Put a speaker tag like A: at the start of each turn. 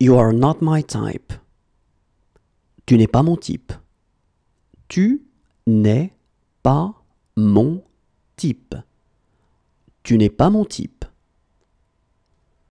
A: You are not my type. Tu n'es pas mon type. Tu n'es pas mon type. Tu n'es pas mon type.